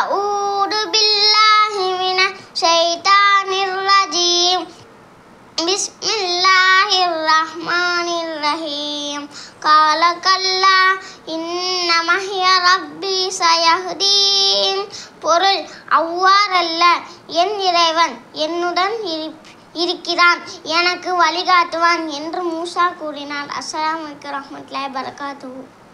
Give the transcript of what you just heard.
أعوذ بالله من الشيطان الرجيم بسم الله الرحمن الرحيم قال كلا إن هي ربي سيهدين பொருள் அவ்வாறல்ல என் இறைவன் என்னுடன் இருப்ப இருக்கிறான் எனக்கு வழிகாட்டுவான் என்று மூசா கூறினார் அஸ்லாம் வலைக்கம் வரமத்துல்லாய் பரகாத்து